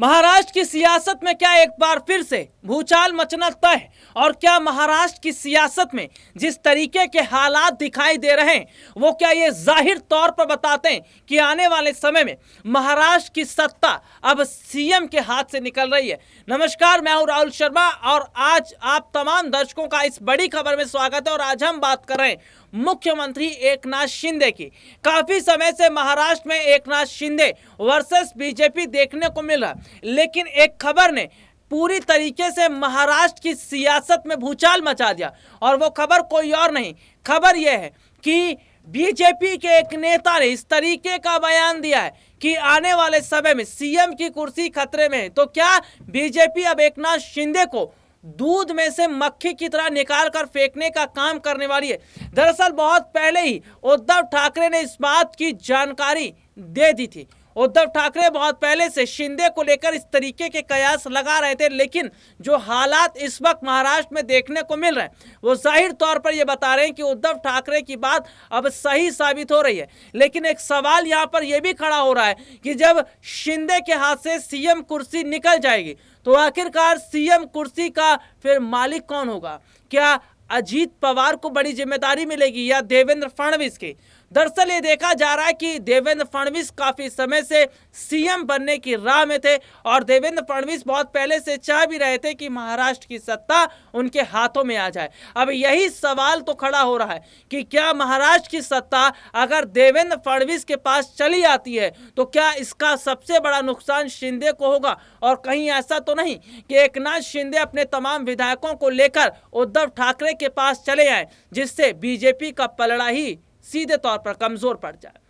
महाराष्ट्र की सियासत में क्या एक बार फिर से भूचाल मचना तय और क्या महाराष्ट्र की सियासत में जिस तरीके के हालात दिखाई दे रहे हैं वो क्या ये जाहिर तौर पर बताते हैं कि आने वाले समय में महाराष्ट्र की सत्ता अब सीएम के हाथ से निकल रही है नमस्कार मैं हूं राहुल शर्मा और आज आप तमाम दर्शकों का इस बड़ी खबर में स्वागत है और आज हम बात कर रहे हैं मुख्यमंत्री एकनाथ शिंदे की काफी समय से महाराष्ट्र में एकनाथ शिंदे वर्सेस बीजेपी देखने को मिल रहा लेकिन एक खबर ने पूरी तरीके से महाराष्ट्र की सियासत में भूचाल मचा दिया और वो खबर कोई और नहीं खबर यह है कि बीजेपी के एक नेता ने इस तरीके का बयान दिया है कि आने वाले समय में सीएम की कुर्सी खतरे में है तो क्या बीजेपी अब एक नाथ शिंदे को दूध में से मक्खी की तरह निकाल कर फेंकने का काम करने वाली है दरअसल बहुत पहले ही उद्धव ठाकरे ने इस बात की जानकारी दे दी थी उद्धव ठाकरे बहुत पहले से शिंदे को लेकर इस तरीके के कयास लगा रहे थे लेकिन जो हालात इस वक्त महाराष्ट्र में देखने को मिल रहे हैं वो जाहिर तौर पर ये बता रहे हैं कि उद्धव ठाकरे की बात अब सही साबित हो रही है लेकिन एक सवाल यहाँ पर यह भी खड़ा हो रहा है कि जब शिंदे के हाथ से सीएम कुर्सी निकल जाएगी तो आखिरकार सीएम कुर्सी का फिर मालिक कौन होगा क्या अजीत पवार को बड़ी जिम्मेदारी मिलेगी या देवेंद्र फडणवीस की दरअसल ये देखा जा रहा है कि देवेंद्र फडणवीस काफ़ी समय से सीएम बनने की राह में थे और देवेंद्र फडणवीस बहुत पहले से चाह भी रहे थे कि महाराष्ट्र की सत्ता उनके हाथों में आ जाए अब यही सवाल तो खड़ा हो रहा है कि क्या महाराष्ट्र की सत्ता अगर देवेंद्र फडणवीस के पास चली आती है तो क्या इसका सबसे बड़ा नुकसान शिंदे को होगा और कहीं ऐसा तो नहीं कि एक शिंदे अपने तमाम विधायकों को लेकर उद्धव ठाकरे के पास चले आए जिससे बीजेपी का पलड़ा ही सीधे तौर पर कमज़ोर पड़ जाए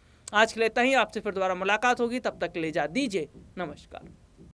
आज के लिए तहीं आपसे फिर दोबारा मुलाकात होगी तब तक ले जा दीजिए नमस्कार